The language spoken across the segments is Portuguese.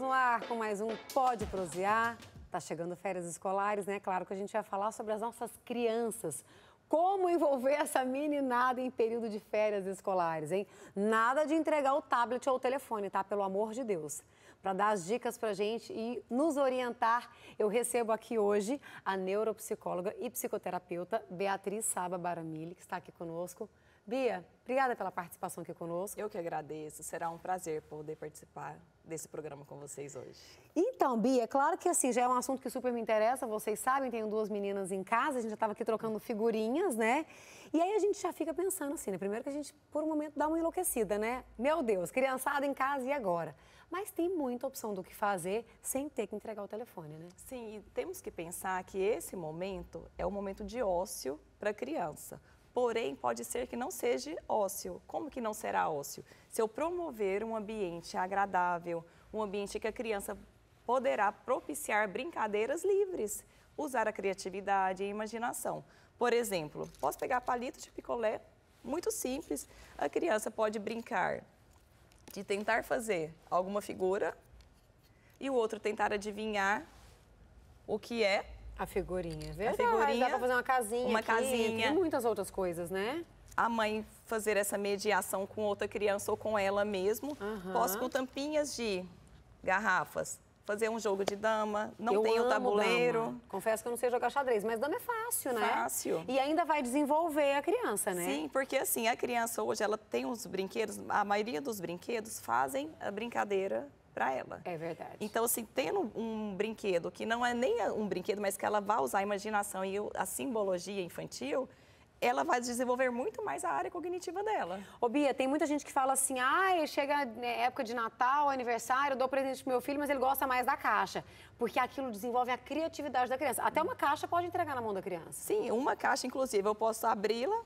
Estamos no ar com mais um Pode Prosear. Tá chegando férias escolares, né? Claro que a gente vai falar sobre as nossas crianças. Como envolver essa meninada em período de férias escolares, hein? Nada de entregar o tablet ou o telefone, tá? Pelo amor de Deus. Para dar as dicas para gente e nos orientar, eu recebo aqui hoje a neuropsicóloga e psicoterapeuta Beatriz Saba Baramili, que está aqui conosco. Bia, obrigada pela participação aqui conosco. Eu que agradeço. Será um prazer poder participar desse programa com vocês hoje. Então, Bia, é claro que assim, já é um assunto que super me interessa, vocês sabem, tenho duas meninas em casa, a gente já estava aqui trocando figurinhas, né? E aí a gente já fica pensando assim, né? Primeiro que a gente, por um momento, dá uma enlouquecida, né? Meu Deus, criançada em casa e agora? Mas tem muita opção do que fazer sem ter que entregar o telefone, né? Sim, e temos que pensar que esse momento é o momento de ócio para a criança porém pode ser que não seja ósseo. Como que não será ósseo? Se eu promover um ambiente agradável, um ambiente que a criança poderá propiciar brincadeiras livres, usar a criatividade e a imaginação. Por exemplo, posso pegar palito de picolé, muito simples, a criança pode brincar de tentar fazer alguma figura e o outro tentar adivinhar o que é a figurinha, é verdade. A figurinha, dá pra fazer uma casinha Uma aqui, casinha. E muitas outras coisas, né? A mãe fazer essa mediação com outra criança ou com ela mesmo. Uhum. Posso com tampinhas de garrafas. Fazer um jogo de dama, não eu tem o tabuleiro. Dama. Confesso que eu não sei jogar xadrez, mas dama é fácil, né? Fácil. E ainda vai desenvolver a criança, né? Sim, porque assim, a criança hoje, ela tem os brinquedos, a maioria dos brinquedos fazem a brincadeira para ela. É verdade. Então, assim, tendo um brinquedo que não é nem um brinquedo, mas que ela vai usar a imaginação e a simbologia infantil, ela vai desenvolver muito mais a área cognitiva dela. Ô Bia, tem muita gente que fala assim, ah, chega né, época de Natal, aniversário, eu dou presente pro meu filho, mas ele gosta mais da caixa, porque aquilo desenvolve a criatividade da criança. Até uma caixa pode entregar na mão da criança. Sim, uma caixa, inclusive, eu posso abri-la,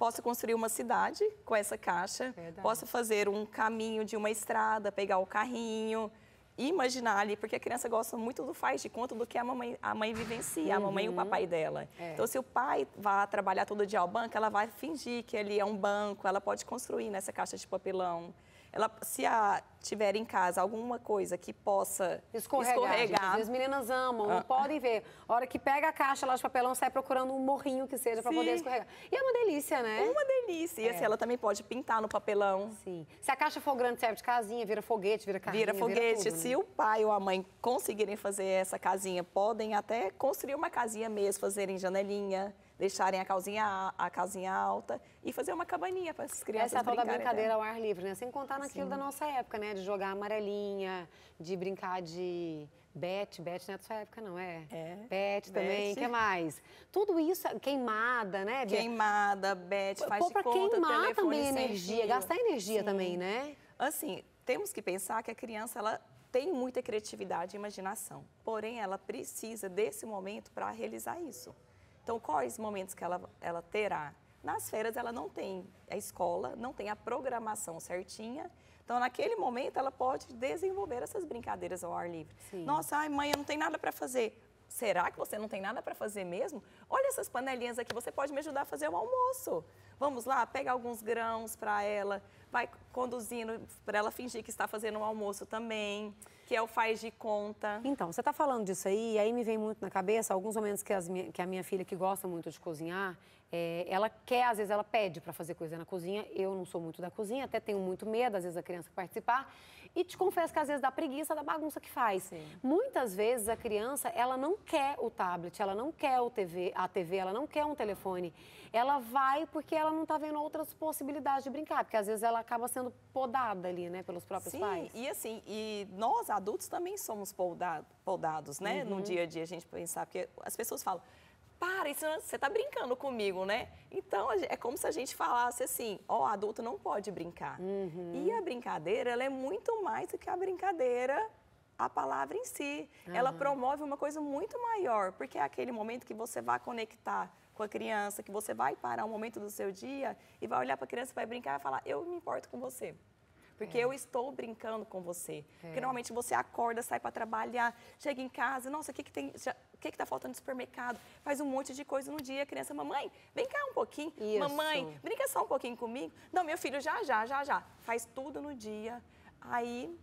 possa construir uma cidade com essa caixa, Verdade. possa fazer um caminho de uma estrada, pegar o carrinho e imaginar ali, porque a criança gosta muito do faz de conta do que a mamãe, a mãe vivencia, uhum. a mamãe e o uhum. papai dela. É. Então, se o pai vai trabalhar todo dia ao banco, ela vai fingir que ali é um banco, ela pode construir nessa caixa de papelão. Ela, se a tiver em casa alguma coisa que possa escorregar. escorregar. as meninas amam, ah. não podem ver. A hora que pega a caixa lá de papelão, sai procurando um morrinho que seja para poder escorregar. E é uma delícia, né? Uma delícia. É. E assim, ela também pode pintar no papelão. Sim. Se a caixa for grande, serve de casinha, vira foguete, vira casinha. Vira foguete. Vira tudo, né? Se o pai ou a mãe conseguirem fazer essa casinha, podem até construir uma casinha mesmo, fazerem janelinha deixarem a, calzinha, a casinha alta e fazer uma cabaninha para essas crianças Essa é a da brincadeira né? ao ar livre, né? Sem contar naquilo Sim. da nossa época, né? Né, de jogar amarelinha, de brincar de bet, bet não é da sua época, não, é? É. Bet também, o que mais? Tudo isso, queimada, né? Queimada, bet, faz Pô, de pra conta, queimar também energia, gastar energia Sim. também, né? Assim, temos que pensar que a criança, ela tem muita criatividade e imaginação, porém ela precisa desse momento para realizar isso. Então, quais momentos que ela, ela terá? Nas férias ela não tem a escola, não tem a programação certinha, então, naquele momento, ela pode desenvolver essas brincadeiras ao ar livre. Sim. Nossa, ai, mãe, eu não tenho nada para fazer. Será que você não tem nada para fazer mesmo? Olha essas panelinhas aqui, você pode me ajudar a fazer o almoço. Vamos lá, pega alguns grãos para ela, vai conduzindo para ela fingir que está fazendo o um almoço também, que é o faz de conta. Então, você está falando disso aí, e aí me vem muito na cabeça alguns momentos que, as, que a minha filha, que gosta muito de cozinhar, é, ela quer, às vezes, ela pede para fazer coisa na cozinha. Eu não sou muito da cozinha, até tenho muito medo, às vezes, da criança participar. E te confesso que, às vezes, dá preguiça da bagunça que faz. Sim. Muitas vezes, a criança, ela não quer o tablet, ela não quer o TV, a TV, ela não quer um telefone. Ela vai porque ela não está vendo outras possibilidades de brincar, porque, às vezes, ela acaba sendo podada ali, né, pelos próprios Sim, pais. Sim, e assim, e nós, adultos, também somos podados né, uhum. no dia a dia, a gente pensar, porque as pessoas falam para, isso, é, você está brincando comigo, né? Então, é como se a gente falasse assim, ó, oh, adulto não pode brincar. Uhum. E a brincadeira, ela é muito mais do que a brincadeira a palavra em si. Uhum. Ela promove uma coisa muito maior, porque é aquele momento que você vai conectar com a criança, que você vai parar um momento do seu dia e vai olhar para a criança, vai brincar e vai falar: Eu me importo com você. Porque é. eu estou brincando com você. É. Porque normalmente você acorda, sai para trabalhar, chega em casa, nossa, o que, que tem. O que está faltando no supermercado, faz um monte de coisa no dia. A criança, mamãe, vem cá um pouquinho. Isso. Mamãe, brinca só um pouquinho comigo. Não, meu filho, já, já, já, já. Faz tudo no dia. Aí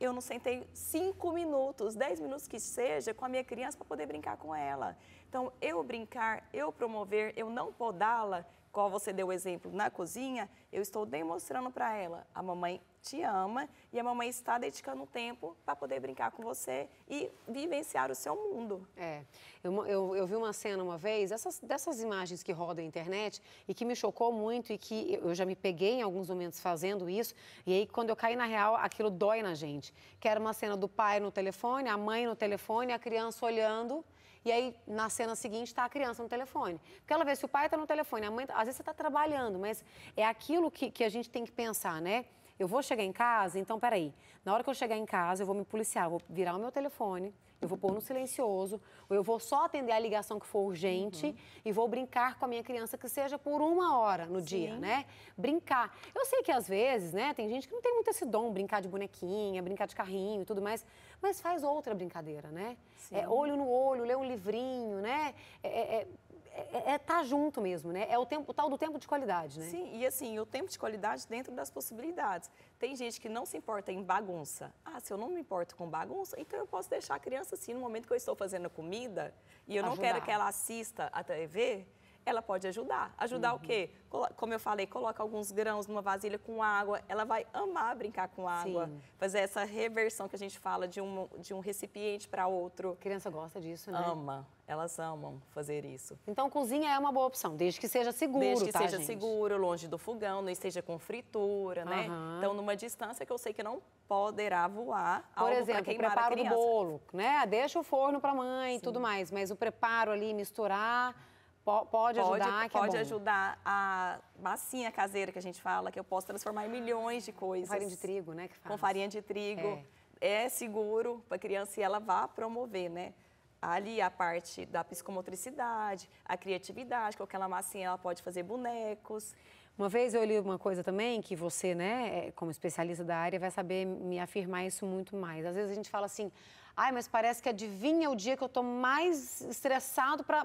eu não sentei cinco minutos, dez minutos que seja, com a minha criança para poder brincar com ela. Então, eu brincar, eu promover, eu não podá-la, qual você deu o exemplo na cozinha, eu estou demonstrando para ela, a mamãe te ama e a mamãe está dedicando tempo para poder brincar com você e vivenciar o seu mundo. É, eu, eu, eu vi uma cena uma vez, essas, dessas imagens que rodam na internet e que me chocou muito e que eu já me peguei em alguns momentos fazendo isso e aí quando eu caí na real, aquilo dói na gente. Que era uma cena do pai no telefone, a mãe no telefone, a criança olhando e aí, na cena seguinte, está a criança no telefone. Porque ela vê se o pai está no telefone, a mãe. Tá, às vezes você está trabalhando, mas é aquilo que, que a gente tem que pensar, né? Eu vou chegar em casa, então peraí. Na hora que eu chegar em casa, eu vou me policiar, vou virar o meu telefone, eu vou pôr no silencioso, ou eu vou só atender a ligação que for urgente uhum. e vou brincar com a minha criança, que seja por uma hora no Sim. dia, né? Brincar. Eu sei que às vezes, né, tem gente que não tem muito esse dom, brincar de bonequinha, brincar de carrinho e tudo mais, mas faz outra brincadeira, né? É, olho no olho, ler um livrinho, né? É, é, é é estar é tá junto mesmo, né? É o, tempo, o tal do tempo de qualidade, né? Sim, e assim, o tempo de qualidade dentro das possibilidades. Tem gente que não se importa em bagunça. Ah, se eu não me importo com bagunça, então eu posso deixar a criança assim, no momento que eu estou fazendo a comida e eu Ajudar. não quero que ela assista a TV, ela pode ajudar. Ajudar uhum. o quê? Como eu falei, coloca alguns grãos numa vasilha com água, ela vai amar brincar com água, Sim. fazer essa reversão que a gente fala de um, de um recipiente para outro. A criança gosta disso, né? Ama, elas amam fazer isso. Então, cozinha é uma boa opção, desde que seja seguro, Desde que tá, seja gente? seguro, longe do fogão, não esteja com fritura, né? Uhum. Então, numa distância que eu sei que não poderá voar Por exemplo, o preparo do bolo, né? Deixa o forno para mãe e tudo mais, mas o preparo ali, misturar Pode, pode ajudar, é pode, é ajudar a massinha caseira que a gente fala, que eu posso transformar em milhões de coisas. Com farinha de trigo, né? Com farinha de trigo. É, é seguro para a criança e ela vá promover, né? Ali a parte da psicomotricidade, a criatividade, com aquela massinha ela pode fazer bonecos. Uma vez eu li uma coisa também que você, né, é, como especialista da área, vai saber me afirmar isso muito mais. Às vezes a gente fala assim, ai, mas parece que adivinha o dia que eu tô mais estressado para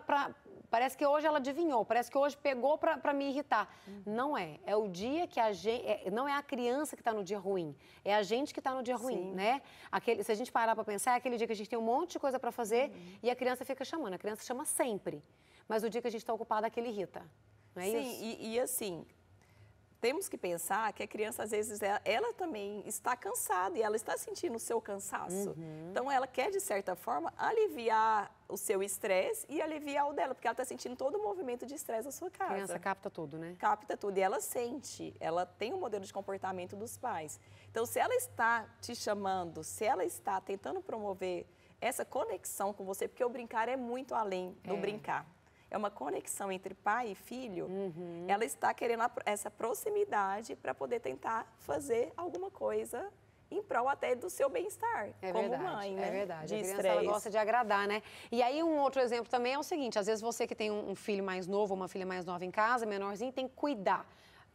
Parece que hoje ela adivinhou, parece que hoje pegou para me irritar. Uhum. Não é. É o dia que a gente. É, não é a criança que está no dia ruim, é a gente que está no dia Sim. ruim, né? Aquele, se a gente parar para pensar, é aquele dia que a gente tem um monte de coisa para fazer uhum. e a criança fica chamando. A criança chama sempre. Mas o dia que a gente está ocupada, aquele irrita. Não é Sim, isso? Sim, e, e assim, temos que pensar que a criança, às vezes, ela, é, ela, também está cansada e ela está sentindo o seu cansaço. Uhum. Então, ela quer, de certa forma, aliviar o seu estresse e aliviar o dela, porque ela está sentindo todo o movimento de estresse na sua casa. A criança capta tudo, né? Capta tudo. E ela sente, ela tem o um modelo de comportamento dos pais. Então, se ela está te chamando, se ela está tentando promover essa conexão com você, porque o brincar é muito além do é. brincar. É uma conexão entre pai e filho. Uhum. Ela está querendo essa proximidade para poder tentar fazer alguma coisa em prol até do seu bem-estar é como verdade, mãe, é né? É verdade. De a criança ela gosta de agradar, né? E aí um outro exemplo também é o seguinte, às vezes você que tem um filho mais novo, uma filha mais nova em casa, menorzinho, tem que cuidar.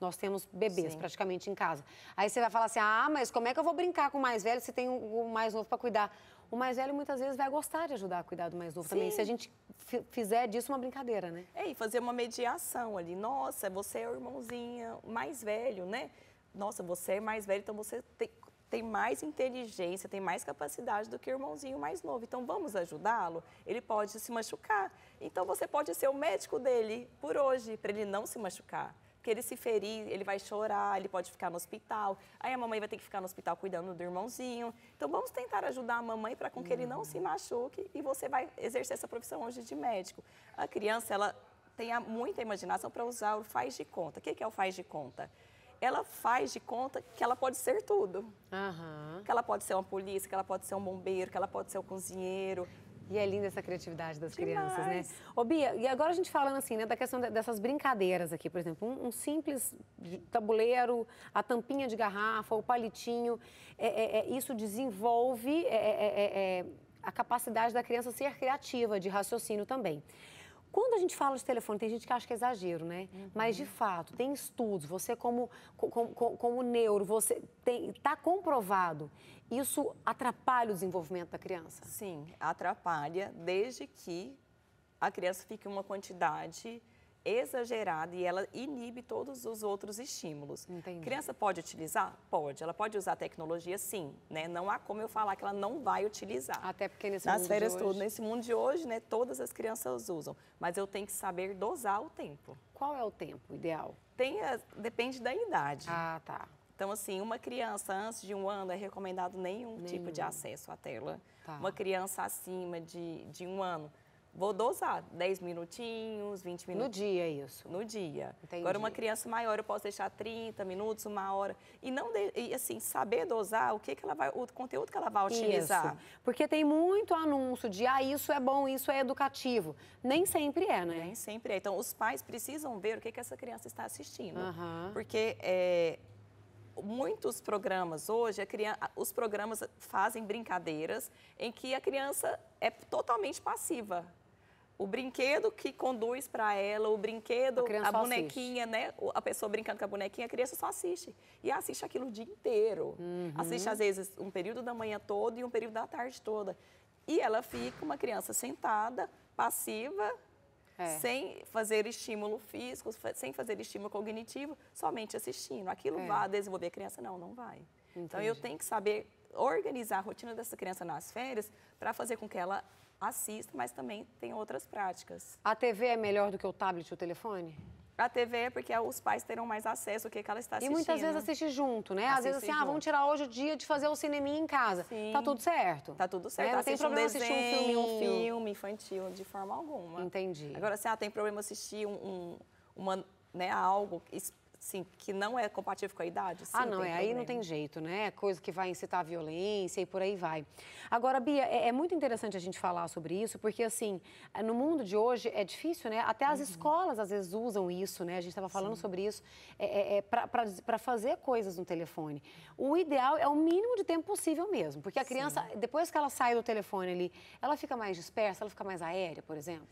Nós temos bebês Sim. praticamente em casa. Aí você vai falar assim: "Ah, mas como é que eu vou brincar com o mais velho se tem o mais novo para cuidar?" o mais velho muitas vezes vai gostar de ajudar a cuidar do mais novo Sim. também, se a gente fizer disso uma brincadeira, né? É, e fazer uma mediação ali. Nossa, você é o irmãozinho mais velho, né? Nossa, você é mais velho, então você tem, tem mais inteligência, tem mais capacidade do que o irmãozinho mais novo. Então vamos ajudá-lo? Ele pode se machucar. Então você pode ser o médico dele por hoje, para ele não se machucar porque ele se ferir, ele vai chorar, ele pode ficar no hospital. Aí a mamãe vai ter que ficar no hospital cuidando do irmãozinho. Então vamos tentar ajudar a mamãe para com que ele não se machuque e você vai exercer essa profissão hoje de médico. A criança, ela tem muita imaginação para usar o faz de conta. O que é o faz de conta? ela faz de conta que ela pode ser tudo. Uhum. Que ela pode ser uma polícia, que ela pode ser um bombeiro, que ela pode ser um cozinheiro. E é linda essa criatividade das Demais. crianças, né? Ô, Bia, e agora a gente falando assim, né, da questão dessas brincadeiras aqui, por exemplo, um, um simples tabuleiro, a tampinha de garrafa, o palitinho, é, é, é isso desenvolve é, é, é, a capacidade da criança ser criativa, de raciocínio também. Quando a gente fala de telefone, tem gente que acha que é exagero, né? Uhum. Mas, de fato, tem estudos, você como, como, como neuro, você está comprovado. Isso atrapalha o desenvolvimento da criança? Sim, atrapalha, desde que a criança fique uma quantidade exagerada e ela inibe todos os outros estímulos. Entendi. Criança pode utilizar? Pode. Ela pode usar tecnologia, sim. Né? Não há como eu falar que ela não vai utilizar. Até porque nesse Nas mundo férias de hoje... Nesse mundo de hoje, né, todas as crianças usam. Mas eu tenho que saber dosar o tempo. Qual é o tempo ideal? Tem a... Depende da idade. Ah, tá. Então, assim, uma criança antes de um ano é recomendado nenhum, nenhum. tipo de acesso à tela. Tá. Uma criança acima de, de um ano Vou dosar 10 minutinhos, 20 minutos. No dia, isso. No dia. Entendi. Agora, uma criança maior, eu posso deixar 30 minutos, uma hora. E não, de, e, assim, saber dosar o que, que ela vai, o conteúdo que ela vai utilizar. Isso. Porque tem muito anúncio de, ah, isso é bom, isso é educativo. Nem sempre é, né? Nem sempre é. Então, os pais precisam ver o que, que essa criança está assistindo. Uhum. Porque é, muitos programas hoje, criança, os programas fazem brincadeiras em que a criança é totalmente passiva o brinquedo que conduz para ela, o brinquedo, a, a bonequinha, assiste. né? A pessoa brincando com a bonequinha, a criança só assiste. E assiste aquilo o dia inteiro. Uhum. Assiste, às vezes, um período da manhã todo e um período da tarde toda. E ela fica uma criança sentada, passiva, é. sem fazer estímulo físico, sem fazer estímulo cognitivo, somente assistindo. Aquilo é. vai desenvolver a criança? Não, não vai. Entendi. Então, eu tenho que saber organizar a rotina dessa criança nas férias para fazer com que ela assisto, mas também tem outras práticas. A TV é melhor do que o tablet e o telefone? A TV, é porque é, os pais terão mais acesso ao que, que ela está assistindo. E muitas vezes assiste junto, né? Assiste Às vezes assim, junto. ah, vamos tirar hoje o dia de fazer o um cineminha em casa. Tá Sim. Tá tudo certo. Tá tudo certo. Né? Ela não tem problema um desenho, assistir um filme, um filme infantil, de forma alguma. Entendi. Agora, se assim, ah, tem problema assistir um, um uma, né, algo Sim, que não é compatível com a idade? Sim, ah, não, é, aí não tem jeito, né? É coisa que vai incitar a violência e por aí vai. Agora, Bia, é, é, muito interessante a gente falar sobre isso, porque assim, é, no mundo de hoje é difícil, né? Até as uhum. escolas às vezes usam isso, né? A gente estava falando Sim. sobre isso, é, é, é para fazer coisas no telefone. O ideal é o mínimo de tempo possível mesmo, porque a criança, Sim. depois que ela sai do telefone ali, ela fica mais dispersa, ela fica mais aérea, por exemplo?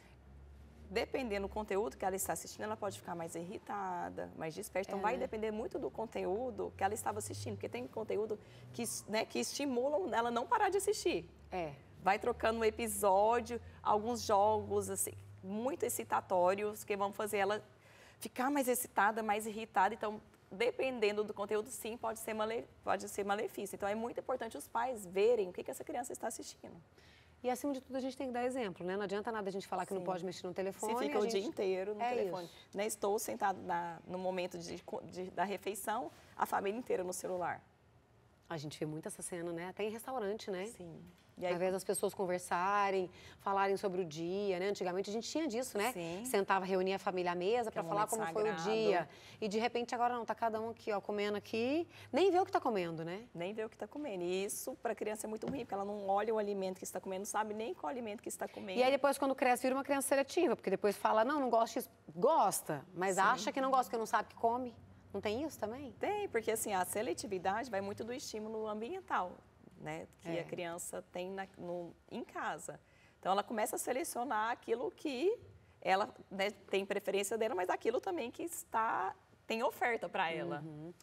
dependendo do conteúdo que ela está assistindo, ela pode ficar mais irritada, mais desperta. Então, é. vai depender muito do conteúdo que ela estava assistindo, porque tem conteúdo que, né, que estimulam ela não parar de assistir. É. Vai trocando um episódio, alguns jogos, assim, muito excitatórios, que vão fazer ela ficar mais excitada, mais irritada. Então, dependendo do conteúdo, sim, pode ser, male, pode ser malefício. Então, é muito importante os pais verem o que, que essa criança está assistindo. E acima de tudo, a gente tem que dar exemplo, né? Não adianta nada a gente falar Sim. que não pode mexer no telefone. Você fica o gente... dia inteiro no é telefone. Isso. Né? Estou sentado na, no momento de, de, da refeição, a família inteira no celular. A gente vê muito essa cena, né? Até em restaurante, né? Sim. E aí... as pessoas conversarem, falarem sobre o dia, né? Antigamente a gente tinha disso, né? Sim. Sentava, reunia a família à mesa para é um falar como sagrado. foi o dia. E de repente agora não, tá cada um aqui, ó, comendo aqui, nem vê o que tá comendo, né? Nem vê o que tá comendo. E isso para criança é muito ruim, porque ela não olha o alimento que está comendo, não sabe nem qual alimento que está comendo. E aí depois quando cresce vira uma criança seletiva, porque depois fala: "Não, não gosta disso". Gosta, mas Sim. acha que não gosta, que não sabe que come. Não tem isso também? Tem, porque assim, a seletividade vai muito do estímulo ambiental né, que é. a criança tem na, no, em casa. Então, ela começa a selecionar aquilo que ela né, tem preferência dela, mas aquilo também que está tem oferta para ela. Uhum.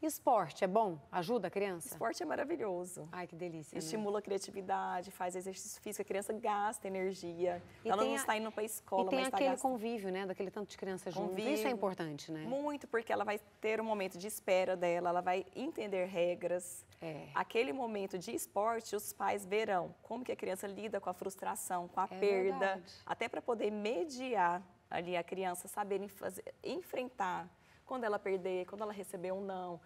Esporte é bom? Ajuda a criança? Esporte é maravilhoso. Ai, que delícia. Né? Estimula né? a criatividade, faz exercício físico, a criança gasta energia. E ela não a... está indo para a escola, e tem tá aquele convívio, né? Daquele tanto de criança junto. Isso é importante, né? Muito, porque ela vai ter um momento de espera dela, ela vai entender regras. É. Aquele momento de esporte, os pais verão como que a criança lida com a frustração, com a é perda, verdade. até para poder mediar ali a criança saber fazer, enfrentar quando ela perder, quando ela receber um não,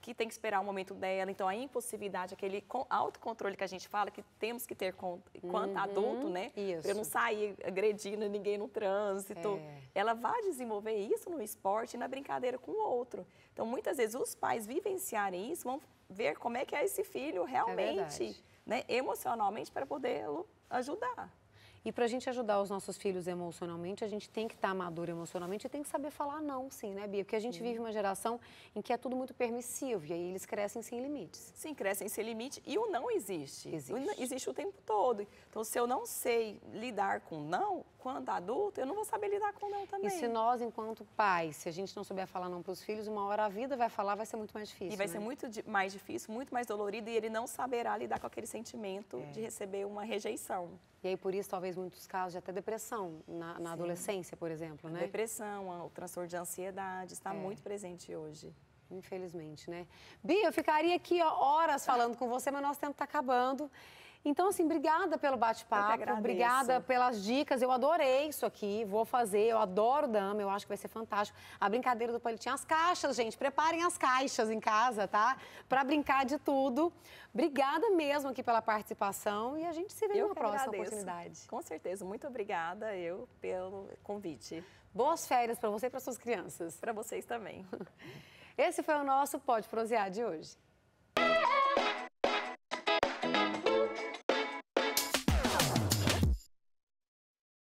que tem que esperar o momento dela. Então, a impulsividade, aquele autocontrole que a gente fala que temos que ter enquanto uhum, adulto, né? Isso. Pra eu não sair agredindo ninguém no trânsito. É. Ela vai desenvolver isso no esporte e na brincadeira com o outro. Então, muitas vezes, os pais vivenciarem isso vão ver como é que é esse filho é realmente, é né? Emocionalmente, para podê-lo ajudar. E para a gente ajudar os nossos filhos emocionalmente, a gente tem que estar tá maduro emocionalmente e tem que saber falar não, sim, né, Bia? Porque a gente sim. vive uma geração em que é tudo muito permissivo e aí eles crescem sem limites. Sim, crescem sem limite e o não existe. Existe. O existe o tempo todo. Então, se eu não sei lidar com não, quando adulto, eu não vou saber lidar com não também. E se nós, enquanto pais, se a gente não souber falar não para os filhos, uma hora a vida vai falar, vai ser muito mais difícil. E vai né? ser muito mais difícil, muito mais dolorido, e ele não saberá lidar com aquele sentimento é. de receber uma rejeição. E aí, por isso, talvez muitos casos de até depressão na, na adolescência, por exemplo, né? A depressão, o transtorno de ansiedade, está é. muito presente hoje. Infelizmente, né? Bia, eu ficaria aqui ó, horas falando com você, mas nosso tempo está acabando. Então, assim, obrigada pelo bate-papo, obrigada pelas dicas. Eu adorei isso aqui, vou fazer, eu adoro dama, eu acho que vai ser fantástico. A brincadeira do palitinho, as caixas, gente, preparem as caixas em casa, tá? Para brincar de tudo. Obrigada mesmo aqui pela participação e a gente se vê eu numa próxima agradeço. oportunidade. Com certeza, muito obrigada eu pelo convite. Boas férias para você e para suas crianças. Para vocês também. Esse foi o nosso Pode Prosear de hoje.